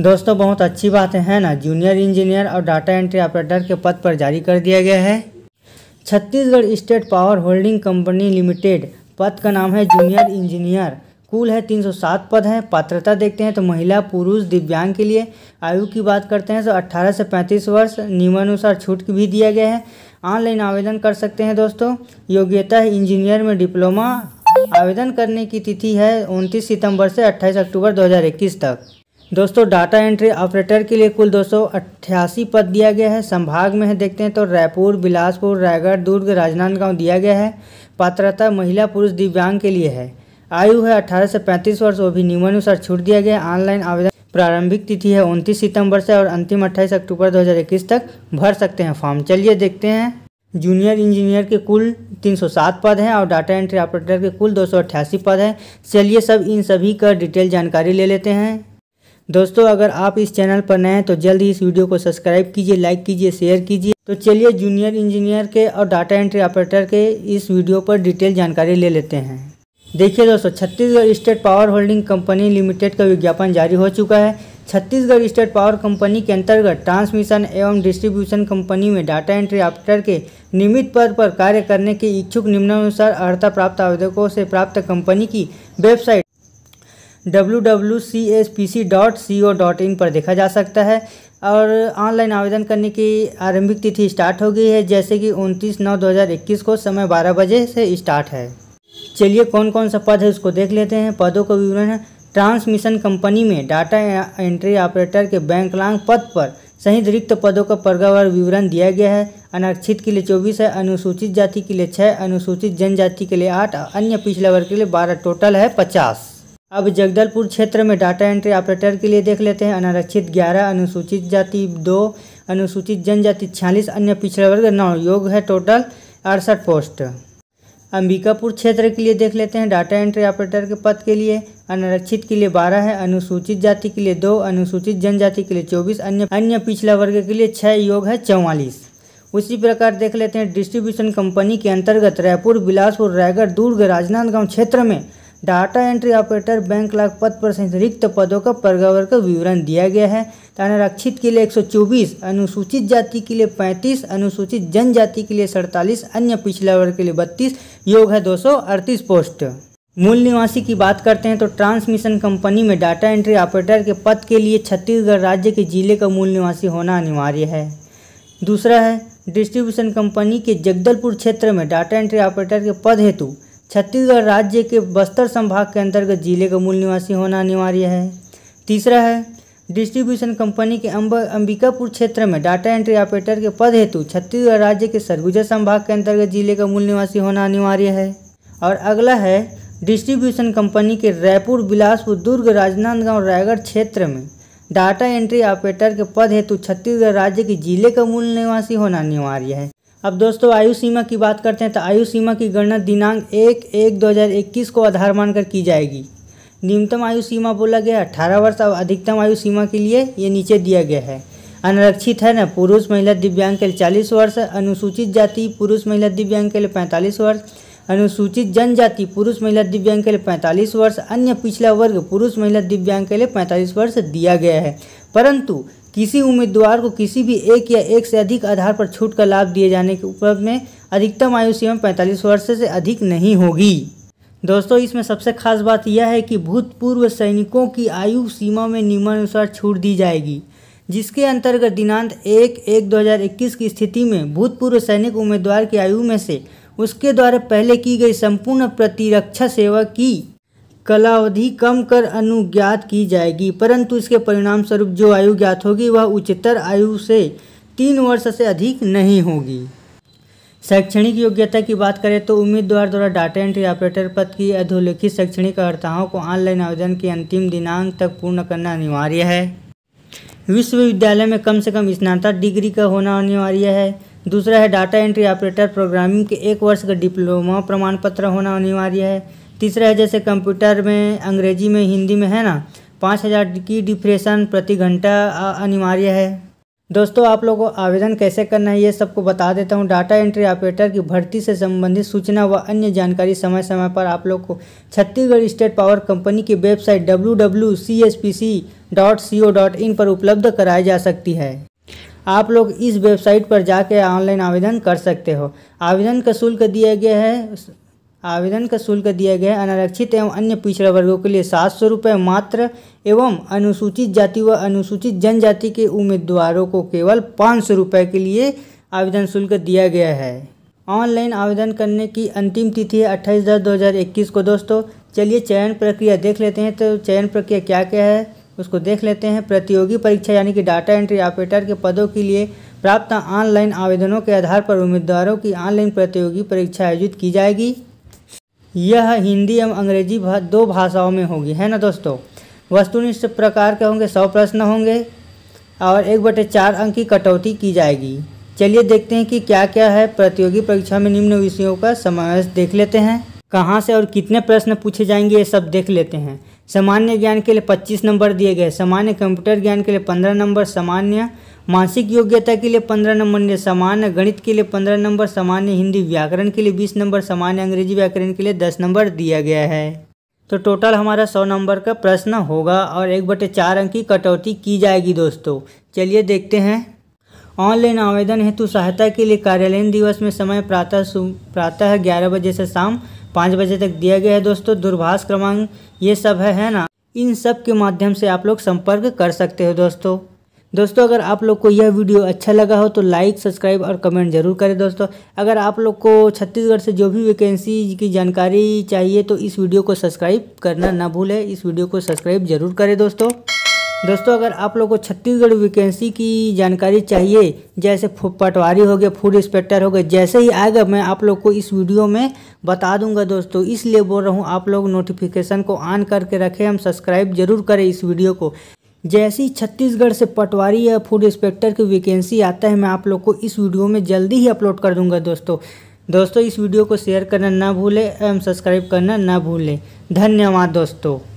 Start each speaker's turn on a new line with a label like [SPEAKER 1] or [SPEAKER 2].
[SPEAKER 1] दोस्तों बहुत अच्छी बात है ना जूनियर इंजीनियर और डाटा एंट्री ऑपरेटर के पद पर जारी कर दिया गया है Chhattisgarh state power holding company limited पद का नाम है जूनियर इंजीनियर कुल है 307 पद हैं पात्रता देखते हैं तो महिला पुरुष दिव्यांग के लिए आयु की बात करते हैं तो 18 से 35 वर्ष नियमानुसार छूट भी दिया गया है ऑनलाइन आवेदन कर सकते हैं दोस्तों योग्यता है इंजीनियर में डिप्लोमा आवेदन करने की तिथि है 29 सितंबर से 28 अक्टूबर 2021 तक दोस्तों डाटा एंट्री ऑपरेटर के लिए कुल दो अट्ठासी पद दिया गया है संभाग में है देखते हैं तो रायपुर बिलासपुर रायगढ़ दुर्ग राजनांदगांव दिया गया है पात्रता महिला पुरुष दिव्यांग के लिए है आयु है 18 से 35 वर्ष वो भी नियमानुसार छूट दिया गया ऑनलाइन आवेदन प्रारंभिक तिथि है उनतीस सितंबर से और अंतिम अट्ठाईस अक्टूबर दो तक भर सकते हैं फॉर्म चलिए देखते हैं जूनियर इंजीनियर के कुल 307 पद हैं और डाटा एंट्री ऑपरेटर के कुल दो पद हैं चलिए सब इन सभी का डिटेल जानकारी ले लेते हैं दोस्तों अगर आप इस चैनल पर नए हैं तो जल्द ही इस वीडियो को सब्सक्राइब कीजिए लाइक कीजिए शेयर कीजिए तो चलिए जूनियर इंजीनियर के और डाटा एंट्री ऑपरेटर के इस वीडियो पर डिटेल जानकारी ले लेते हैं देखिए दोस्तों Chhattisgarh state power holding company limited का विज्ञापन जारी हो चुका है छत्तीसगढ़ स्टेट पावर कंपनी के अंतर्गत ट्रांसमिशन एवं डिस्ट्रीब्यूशन कंपनी में डाटा एंट्री ऑपरेटर के नियमित पद पर कार्य करने के इच्छुक निम्नानुसार अर्हता प्राप्त आवेदकों से प्राप्त कंपनी की वेबसाइट www.cspc.co.in पर देखा जा सकता है और ऑनलाइन आवेदन करने की आरंभिक तिथि स्टार्ट हो गई है जैसे कि 29 नौ 2021 को समय 12 बजे से स्टार्ट है चलिए कौन कौन सा पद है उसको देख लेते हैं पदों का विवरण है ट्रांसमिशन कंपनी में डाटा एंट्री ऑपरेटर के बैंकलांग पद पर सहित रिक्त पदों का पर्गावर विवरण दिया गया है अनारक्षित के लिए चौबीस है अनुसूचित जाति के लिए छः अनुसूचित जनजाति के लिए आठ अन्य पिछले वर्ग के लिए बारह टोटल है पचास अब जगदलपुर क्षेत्र में डाटा एंट्री ऑपरेटर के लिए देख लेते हैं अनारक्षित ग्यारह अनुसूचित जाति दो अनुसूचित जनजाति छियालीस अन्य पिछड़ा वर्ग नौ योग है टोटल अड़सठ पोस्ट अंबिकापुर क्षेत्र के लिए देख लेते हैं डाटा एंट्री ऑपरेटर के पद के लिए अनारक्षित के लिए बारह है अनुसूचित जाति के लिए दो अनुसूचित जनजाति के लिए चौबीस अन्य अन्य पिछड़ा वर्ग के लिए छः योग है चौवालीस उसी प्रकार देख लेते हैं डिस्ट्रीब्यूशन कंपनी के अंतर्गत रायपुर बिलासपुर रायगढ़ दुर्ग राजनांदगांव क्षेत्र में data entry operator backlog पद पर रिक्त पदों का पर्यावर का विवरण दिया गया है अनारक्षित के लिए 124, अनुसूचित जाति के लिए 35, अनुसूचित जनजाति के लिए 47, अन्य पिछले वर्ग के लिए 32, योग है दो पोस्ट मूल निवासी की बात करते हैं तो ट्रांसमिशन कंपनी में डाटा एंट्री ऑपरेटर के पद के लिए छत्तीसगढ़ राज्य के जिले का मूल निवासी होना अनिवार्य है दूसरा है डिस्ट्रीब्यूशन कंपनी के जगदलपुर क्षेत्र में डाटा एंट्री ऑपरेटर के पद हेतु छत्तीसगढ़ राज्य के बस्तर संभाग के अंतर्गत जिले का मूल निवासी होना अनिवार्य है तीसरा है डिस्ट्रीब्यूशन कंपनी के अंब अंबिकापुर क्षेत्र में डाटा एंट्री ऑपरेटर के पद हेतु छत्तीसगढ़ राज्य के सरगुजा संभाग के अंतर्गत जिले का मूल निवासी होना अनिवार्य है और अगला है डिस्ट्रीब्यूशन कंपनी के रायपुर बिलासपुर दुर्ग राजनांदगांव रायगढ़ क्षेत्र में डाटा एंट्री ऑपरेटर के पद हेतु छत्तीसगढ़ राज्य के जिले का मूल निवासी होना अनिवार्य है अब दोस्तों आयु सीमा की बात करते हैं तो आयु सीमा की गणना दिनांक एक एक दो हज़ार इक्कीस को आधार मानकर की जाएगी न्यूनतम आयु सीमा बोला गया अठारह वर्ष और अधिकतम आयु सीमा के लिए ये नीचे दिया गया है अनारक्षित है न पुरुष महिला दिव्यांग के लिए चालीस वर्ष अनुसूचित जाति पुरुष महिला दिव्यांग के लिए पैंतालीस वर्ष अनुसूचित जनजाति पुरुष महिला दिव्यांग के लिए पैंतालीस वर्ष अन्य पिछला वर्ग पुरुष महिला दिव्यांग के लिए पैंतालीस वर्ष दिया गया है परंतु किसी उम्मीदवार को किसी भी एक या एक से अधिक आधार पर छूट का लाभ दिए जाने के उपलब्ध में अधिकतम आयु सीमा पैंतालीस वर्ष से अधिक नहीं होगी दोस्तों इसमें सबसे खास बात यह है कि भूतपूर्व सैनिकों की आयु सीमा में नियमानुसार छूट दी जाएगी जिसके अंतर्गत दिनांक एक एक 2021 की स्थिति में भूतपूर्व सैनिक उम्मीदवार की आयु में से उसके द्वारा पहले की गई संपूर्ण प्रतिरक्षा सेवा की कलावधि कम कर अनुज्ञात की जाएगी परंतु इसके परिणाम स्वरूप जो आयु ज्ञात होगी वह उच्चतर आयु से तीन वर्ष से अधिक नहीं होगी शैक्षणिक योग्यता की बात करें तो उम्मीदवार द्वारा डाटा एंट्री ऑपरेटर पद की अधोलेखित शैक्षणिक अर्ताओं को ऑनलाइन आवेदन के अंतिम दिनांक तक पूर्ण करना अनिवार्य है विश्वविद्यालय में कम से कम स्नातक डिग्री का होना अनिवार्य है दूसरा है डाटा एंट्री ऑपरेटर प्रोग्रामिंग के एक वर्ष का डिप्लोमा प्रमाण पत्र होना अनिवार्य है तीसरा है जैसे कंप्यूटर में अंग्रेजी में हिंदी में है ना पाँच हज़ार की डिप्रेशन प्रति घंटा अनिवार्य है दोस्तों आप लोगों को आवेदन कैसे करना है ये सबको बता देता हूँ डाटा एंट्री ऑपरेटर की भर्ती से संबंधित सूचना व अन्य जानकारी समय समय पर आप लोग को छत्तीसगढ़ स्टेट पावर कंपनी की वेबसाइट डब्ल्यू पर उपलब्ध कराई जा सकती है आप लोग इस वेबसाइट पर जाके ऑनलाइन आवेदन कर सकते हो आवेदन का शुल्क दिया गया है आवेदन का शुल्क दिया गया अनारक्षित एवं अन्य पिछड़ा वर्गों के लिए सात सौ रुपये मात्र एवं अनुसूचित जाति व अनुसूचित जनजाति के उम्मीदवारों को केवल पाँच सौ रुपये के लिए आवेदन शुल्क दिया गया है ऑनलाइन आवेदन करने की अंतिम तिथि है अट्ठाईस दस दो हज़ार इक्कीस को दोस्तों चलिए चयन प्रक्रिया देख लेते हैं तो चयन प्रक्रिया क्या क्या है उसको देख लेते हैं प्रतियोगी परीक्षा यानी कि डाटा एंट्री ऑपरेटर के पदों के लिए प्राप्त ऑनलाइन आवेदनों के आधार पर उम्मीदवारों की ऑनलाइन प्रतियोगी परीक्षा आयोजित की जाएगी यह हिंदी एवं अंग्रेजी दो भाषाओं में होगी है ना दोस्तों वस्तुनिष्ठ प्रकार के होंगे सौ प्रश्न होंगे और एक बटे चार अंक की कटौती की जाएगी चलिए देखते हैं कि क्या क्या है प्रतियोगी परीक्षा में निम्न विषयों का समावेश देख लेते हैं कहाँ से और कितने प्रश्न पूछे जाएंगे ये सब देख लेते हैं सामान्य ज्ञान के लिए 25 नंबर दिए गए सामान्य कंप्यूटर ज्ञान के लिए 15 नंबर सामान्य मानसिक योग्यता के लिए 15 नंबर ने सामान्य गणित के लिए 15 नंबर सामान्य हिंदी व्याकरण के लिए 20 नंबर सामान्य अंग्रेजी व्याकरण के लिए 10 नंबर दिया गया है तो टोटल हमारा 100 नंबर का प्रश्न होगा और एक बटे चार अंक की कटौती की जाएगी दोस्तों चलिए देखते हैं ऑनलाइन आवेदन हेतु सहायता के लिए कार्यालयन दिवस में समय प्रातः प्रातः ग्यारह बजे से शाम पाँच बजे तक दिया गया है दोस्तों दूरभाष क्रमांक ये सब है है ना इन सब के माध्यम से आप लोग संपर्क कर सकते हो दोस्तों दोस्तों अगर आप लोग को यह वीडियो अच्छा लगा हो तो लाइक सब्सक्राइब और कमेंट जरूर करें दोस्तों अगर आप लोग को छत्तीसगढ़ से जो भी वैकेंसी की जानकारी चाहिए तो इस वीडियो को सब्सक्राइब करना ना भूलें इस वीडियो को सब्सक्राइब जरूर करें दोस्तों दोस्तों अगर आप लोग को छत्तीसगढ़ वैकेंसी की जानकारी चाहिए जैसे पटवारी हो गया फूड इंस्पेक्टर हो गया जैसे ही आएगा मैं आप लोग को इस वीडियो में बता दूंगा दोस्तों इसलिए बोल रहा हूँ आप लोग नोटिफिकेशन को ऑन करके रखें हम सब्सक्राइब जरूर करें इस वीडियो को जैसे ही छत्तीसगढ़ से पटवारी या फूड इंस्पेक्टर की वैकेंसी आता है मैं आप लोग को इस वीडियो में जल्दी ही अपलोड कर दूँगा दोस्तों दोस्तों इस वीडियो को शेयर करना ना भूलें एवं सब्सक्राइब करना ना भूलें धन्यवाद दोस्तों